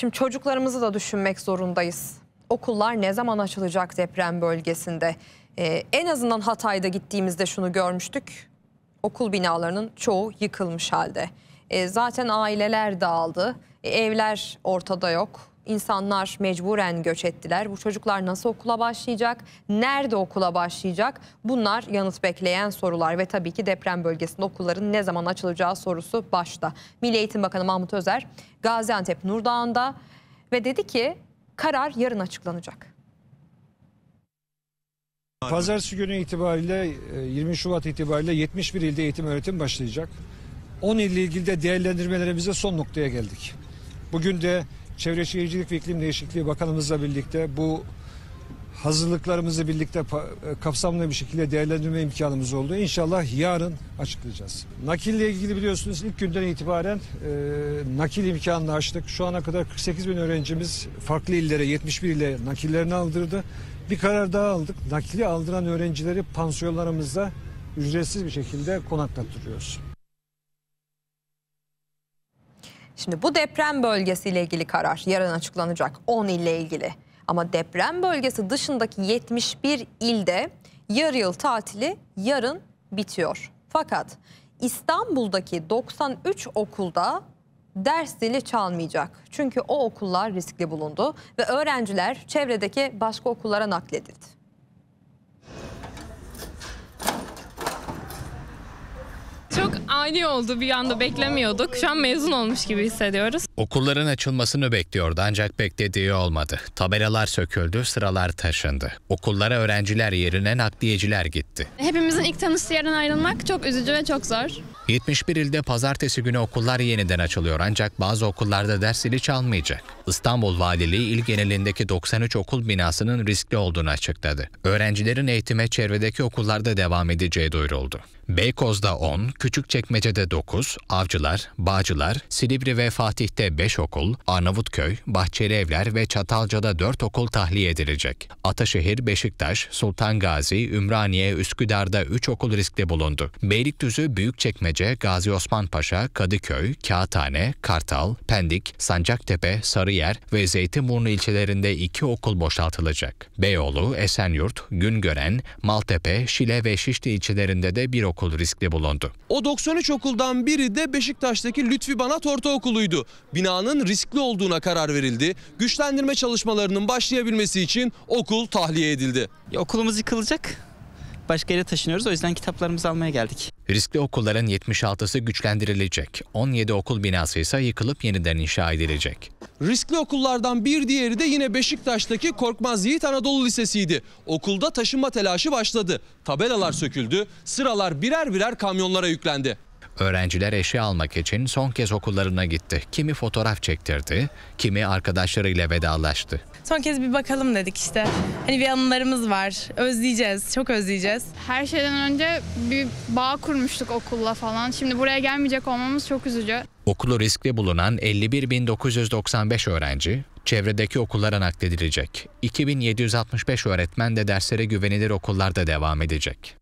Şimdi çocuklarımızı da düşünmek zorundayız. Okullar ne zaman açılacak deprem bölgesinde? Ee, en azından Hatay'da gittiğimizde şunu görmüştük. Okul binalarının çoğu yıkılmış halde. Ee, zaten aileler dağıldı. Ee, evler ortada yok insanlar mecburen göç ettiler. Bu çocuklar nasıl okula başlayacak? Nerede okula başlayacak? Bunlar yanıt bekleyen sorular ve tabii ki deprem bölgesinde okulların ne zaman açılacağı sorusu başta. Milli Eğitim Bakanı Mahmut Özer Gaziantep Nurdağ'ında ve dedi ki karar yarın açıklanacak. Pazartesi günü itibariyle 20 e, Şubat itibariyle 71 ilde eğitim öğretim başlayacak. 10 ile ilgili de değerlendirmelerimize son noktaya geldik. Bugün de Çevre Şehircilik ve İklim Değişikliği Bakanımızla birlikte bu hazırlıklarımızı birlikte e, kapsamlı bir şekilde değerlendirme imkanımız oldu. İnşallah yarın açıklayacağız. Nakille ilgili biliyorsunuz ilk günden itibaren e, nakil imkanını açtık. Şu ana kadar 48 bin öğrencimiz farklı illere 71 ile nakillerini aldırdı. Bir karar daha aldık. Nakili aldıran öğrencileri pansiyonlarımızda ücretsiz bir şekilde konaklattırıyoruz. Şimdi bu deprem bölgesiyle ilgili karar yarın açıklanacak 10 ile ilgili. Ama deprem bölgesi dışındaki 71 ilde yarı yıl tatili yarın bitiyor. Fakat İstanbul'daki 93 okulda ders dili çalmayacak. Çünkü o okullar riskli bulundu ve öğrenciler çevredeki başka okullara nakledildi. Çok ani oldu bir anda beklemiyorduk. Şu an mezun olmuş gibi hissediyoruz. Okulların açılmasını bekliyordu ancak beklediği olmadı. Tabelalar söküldü, sıralar taşındı. Okullara öğrenciler yerine nakliyeciler gitti. Hepimizin ilk tanıştığı yerden ayrılmak çok üzücü ve çok zor. 71 ilde pazartesi günü okullar yeniden açılıyor ancak bazı okullarda ders ili çalmayacak. İstanbul Valiliği il genelindeki 93 okul binasının riskli olduğunu açıkladı. Öğrencilerin eğitime çevredeki okullarda devam edeceği duyuruldu. Beykoz'da 10, Küçükçekmece'de 9, Avcılar, Bağcılar, Silivri ve Fatih'te 5 okul, Arnavutköy, Bahçeli Evler ve Çatalca'da 4 okul tahliye edilecek. Ataşehir, Beşiktaş, Sultan Gazi, Ümraniye, Üsküdar'da 3 okul riskli bulundu. Beylikdüzü, Büyükçekmece, Gazi Osman Paşa, Kadıköy, Kağıthane, Kartal, Pendik, Sancaktepe, Sarıyer ve Zeytinburnu ilçelerinde 2 okul boşaltılacak. Beyoğlu, Esenyurt, Güngören, Maltepe, Şile ve Şişli ilçelerinde de 1 okul okul riskli bulundu. O 93 okuldan biri de Beşiktaş'taki Lütfi Banat Ortaokulu'ydu. Binanın riskli olduğuna karar verildi. Güçlendirme çalışmalarının başlayabilmesi için okul tahliye edildi. Ya okulumuz yıkılacak. Başka yere taşınıyoruz o yüzden kitaplarımızı almaya geldik. Riskli okulların 76'sı güçlendirilecek. 17 okul binası ise yıkılıp yeniden inşa edilecek. Riskli okullardan bir diğeri de yine Beşiktaş'taki Korkmaz Yiğit Anadolu Lisesi'ydi. Okulda taşınma telaşı başladı. Tabelalar söküldü, sıralar birer birer kamyonlara yüklendi. Öğrenciler eşya almak için son kez okullarına gitti. Kimi fotoğraf çektirdi, kimi arkadaşlarıyla vedalaştı. Son kez bir bakalım dedik işte. Hani bir anılarımız var. Özleyeceğiz, çok özleyeceğiz. Her şeyden önce bir bağ kurmuştuk okulla falan. Şimdi buraya gelmeyecek olmamız çok üzücü. Okulu riskli bulunan 51.995 öğrenci çevredeki okullara nakledilecek. 2765 öğretmen de derslere güvenilir okullarda devam edecek.